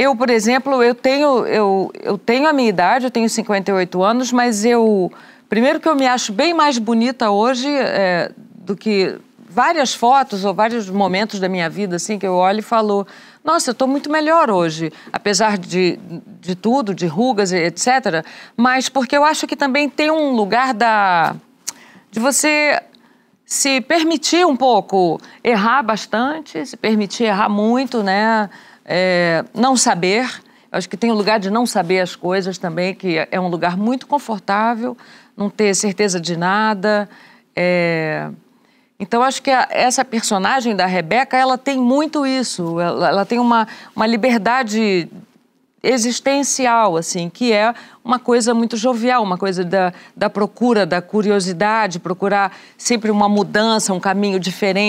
Eu, por exemplo, eu tenho, eu, eu tenho a minha idade, eu tenho 58 anos, mas eu. Primeiro que eu me acho bem mais bonita hoje é, do que várias fotos ou vários momentos da minha vida, assim, que eu olho e falo, nossa, eu estou muito melhor hoje, apesar de, de tudo, de rugas, etc. Mas porque eu acho que também tem um lugar da de você se permitir um pouco errar bastante, se permitir errar muito, né? É, não saber. Acho que tem o um lugar de não saber as coisas também, que é um lugar muito confortável, não ter certeza de nada. É... Então, acho que a, essa personagem da Rebeca, ela tem muito isso. Ela, ela tem uma, uma liberdade existencial, assim, que é uma coisa muito jovial, uma coisa da, da procura, da curiosidade, procurar sempre uma mudança, um caminho diferente.